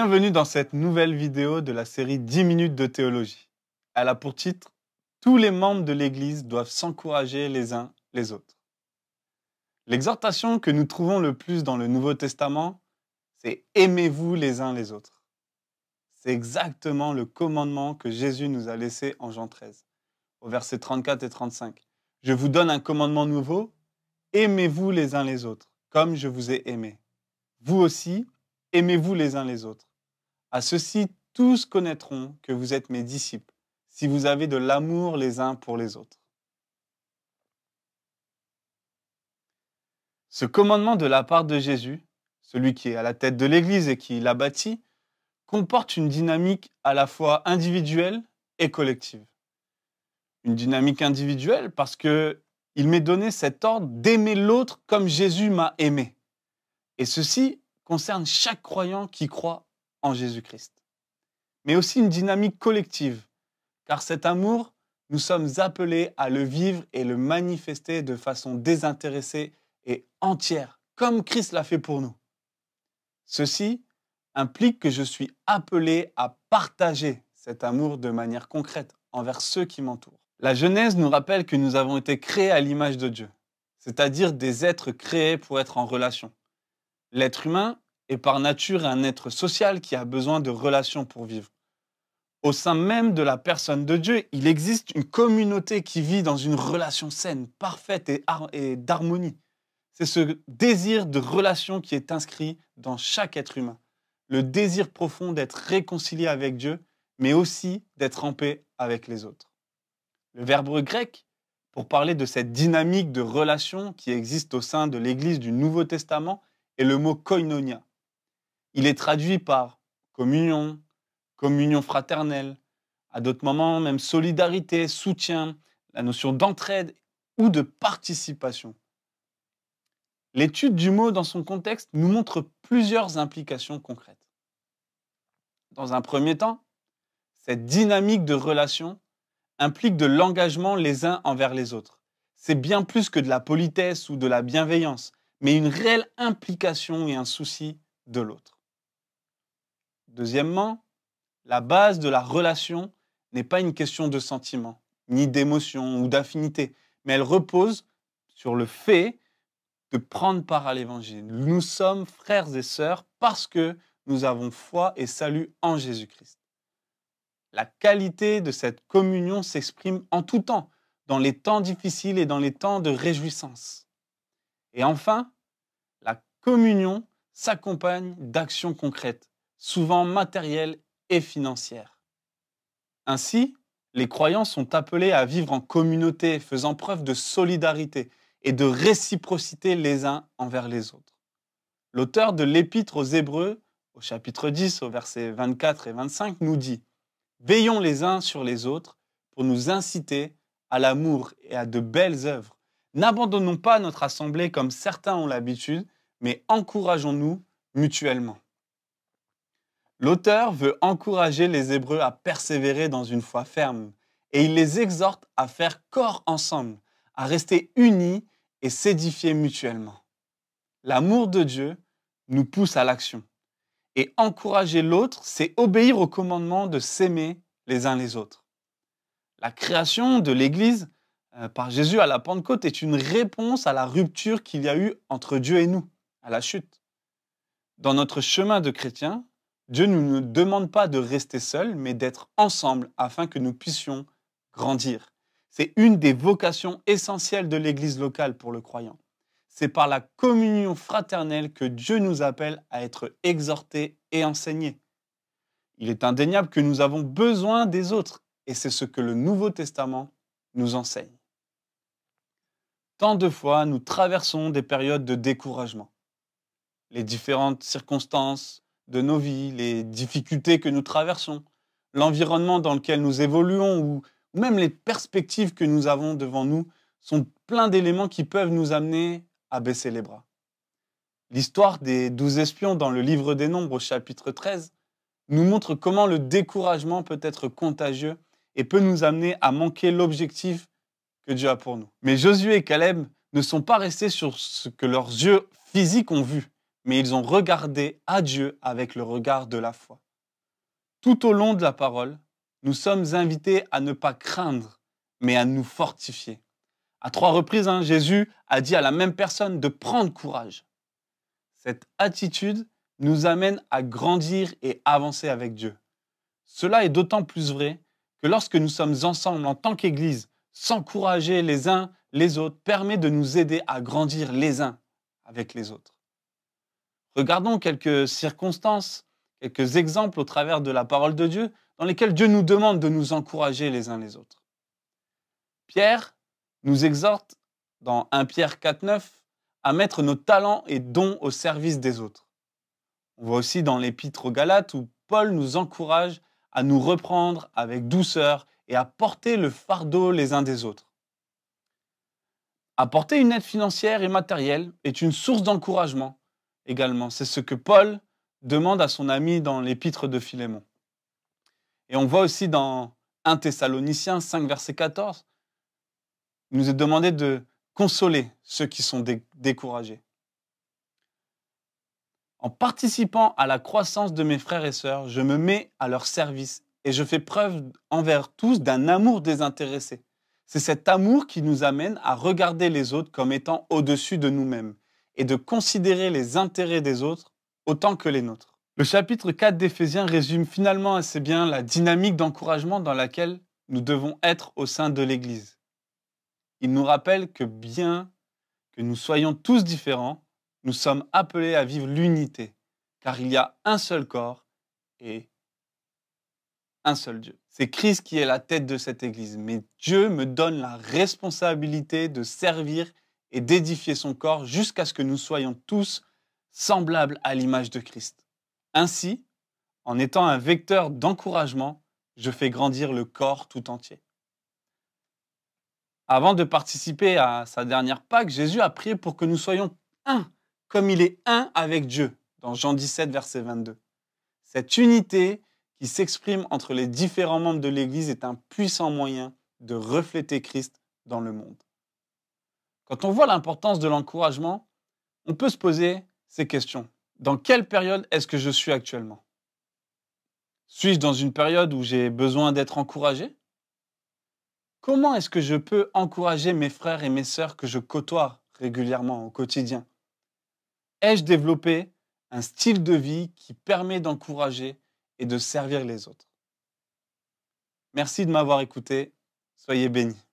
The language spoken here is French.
Bienvenue dans cette nouvelle vidéo de la série 10 minutes de théologie. Elle a pour titre Tous les membres de l'Église doivent s'encourager les uns les autres. L'exhortation que nous trouvons le plus dans le Nouveau Testament, c'est Aimez-vous les uns les autres. C'est exactement le commandement que Jésus nous a laissé en Jean 13, au verset 34 et 35. Je vous donne un commandement nouveau, aimez-vous les uns les autres, comme je vous ai aimé. Vous aussi, aimez-vous les uns les autres. À ceci, tous connaîtront que vous êtes mes disciples, si vous avez de l'amour les uns pour les autres. Ce commandement de la part de Jésus, celui qui est à la tête de l'Église et qui l'a bâti, comporte une dynamique à la fois individuelle et collective. Une dynamique individuelle parce que il m'est donné cet ordre d'aimer l'autre comme Jésus m'a aimé. Et ceci concerne chaque croyant qui croit Jésus-Christ. Mais aussi une dynamique collective, car cet amour, nous sommes appelés à le vivre et le manifester de façon désintéressée et entière, comme Christ l'a fait pour nous. Ceci implique que je suis appelé à partager cet amour de manière concrète envers ceux qui m'entourent. La Genèse nous rappelle que nous avons été créés à l'image de Dieu, c'est-à-dire des êtres créés pour être en relation. L'être humain est par nature un être social qui a besoin de relations pour vivre. Au sein même de la personne de Dieu, il existe une communauté qui vit dans une relation saine, parfaite et, d'harmonie. C'est ce désir de relation qui est inscrit dans chaque être humain. Le désir profond d'être réconcilié avec Dieu, mais aussi d'être en paix avec les autres. Le verbe grec pour parler de cette dynamique de relation qui existe au sein de l'Église du Nouveau Testament est le mot koinonia, il est traduit par communion, communion fraternelle, à d'autres moments même solidarité, soutien, la notion d'entraide ou de participation. L'étude du mot dans son contexte nous montre plusieurs implications concrètes. Dans un premier temps, cette dynamique de relation implique de l'engagement les uns envers les autres. C'est bien plus que de la politesse ou de la bienveillance, mais une réelle implication et un souci de l'autre. Deuxièmement, la base de la relation n'est pas une question de sentiment, ni d'émotion ou d'affinité, mais elle repose sur le fait de prendre part à l'évangile. Nous sommes frères et sœurs parce que nous avons foi et salut en Jésus-Christ. La qualité de cette communion s'exprime en tout temps, dans les temps difficiles et dans les temps de réjouissance. Et enfin, la communion s'accompagne d'actions concrètes souvent matérielle et financière. Ainsi, les croyants sont appelés à vivre en communauté, faisant preuve de solidarité et de réciprocité les uns envers les autres. L'auteur de l'Épître aux Hébreux, au chapitre 10, au verset 24 et 25, nous dit Veillons les uns sur les autres pour nous inciter à l'amour et à de belles œuvres. N'abandonnons pas notre assemblée comme certains ont l'habitude, mais encourageons-nous mutuellement. L'auteur veut encourager les Hébreux à persévérer dans une foi ferme et il les exhorte à faire corps ensemble, à rester unis et s'édifier mutuellement. L'amour de Dieu nous pousse à l'action. Et encourager l'autre, c'est obéir au commandement de s'aimer les uns les autres. La création de l'Église euh, par Jésus à la Pentecôte est une réponse à la rupture qu'il y a eu entre Dieu et nous, à la chute. Dans notre chemin de chrétien, Dieu ne nous demande pas de rester seuls, mais d'être ensemble afin que nous puissions grandir. C'est une des vocations essentielles de l'Église locale pour le croyant. C'est par la communion fraternelle que Dieu nous appelle à être exhortés et enseignés. Il est indéniable que nous avons besoin des autres, et c'est ce que le Nouveau Testament nous enseigne. Tant de fois, nous traversons des périodes de découragement. Les différentes circonstances, de nos vies, les difficultés que nous traversons, l'environnement dans lequel nous évoluons ou même les perspectives que nous avons devant nous sont plein d'éléments qui peuvent nous amener à baisser les bras. L'histoire des douze espions dans le livre des Nombres chapitre 13 nous montre comment le découragement peut être contagieux et peut nous amener à manquer l'objectif que Dieu a pour nous. Mais Josué et Caleb ne sont pas restés sur ce que leurs yeux physiques ont vu mais ils ont regardé à Dieu avec le regard de la foi. Tout au long de la parole, nous sommes invités à ne pas craindre, mais à nous fortifier. À trois reprises, hein, Jésus a dit à la même personne de prendre courage. Cette attitude nous amène à grandir et avancer avec Dieu. Cela est d'autant plus vrai que lorsque nous sommes ensemble en tant qu'Église, s'encourager les uns les autres permet de nous aider à grandir les uns avec les autres. Regardons quelques circonstances, quelques exemples au travers de la parole de Dieu dans lesquels Dieu nous demande de nous encourager les uns les autres. Pierre nous exhorte dans 1 Pierre 4.9 à mettre nos talents et dons au service des autres. On voit aussi dans l'épître aux Galates où Paul nous encourage à nous reprendre avec douceur et à porter le fardeau les uns des autres. Apporter une aide financière et matérielle est une source d'encouragement également. C'est ce que Paul demande à son ami dans l'épître de Philémon. Et on voit aussi dans 1 Thessaloniciens 5, verset 14, il nous est demandé de consoler ceux qui sont découragés. En participant à la croissance de mes frères et sœurs, je me mets à leur service et je fais preuve envers tous d'un amour désintéressé. C'est cet amour qui nous amène à regarder les autres comme étant au-dessus de nous-mêmes et de considérer les intérêts des autres autant que les nôtres. Le chapitre 4 d'Éphésiens résume finalement assez bien la dynamique d'encouragement dans laquelle nous devons être au sein de l'Église. Il nous rappelle que bien que nous soyons tous différents, nous sommes appelés à vivre l'unité, car il y a un seul corps et un seul Dieu. C'est Christ qui est la tête de cette Église, mais Dieu me donne la responsabilité de servir et d'édifier son corps jusqu'à ce que nous soyons tous semblables à l'image de Christ. Ainsi, en étant un vecteur d'encouragement, je fais grandir le corps tout entier. Avant de participer à sa dernière Pâque, Jésus a prié pour que nous soyons un, comme il est un avec Dieu, dans Jean 17, verset 22. Cette unité qui s'exprime entre les différents membres de l'Église est un puissant moyen de refléter Christ dans le monde. Quand on voit l'importance de l'encouragement, on peut se poser ces questions. Dans quelle période est-ce que je suis actuellement Suis-je dans une période où j'ai besoin d'être encouragé Comment est-ce que je peux encourager mes frères et mes sœurs que je côtoie régulièrement au quotidien Ai-je développé un style de vie qui permet d'encourager et de servir les autres Merci de m'avoir écouté. Soyez bénis.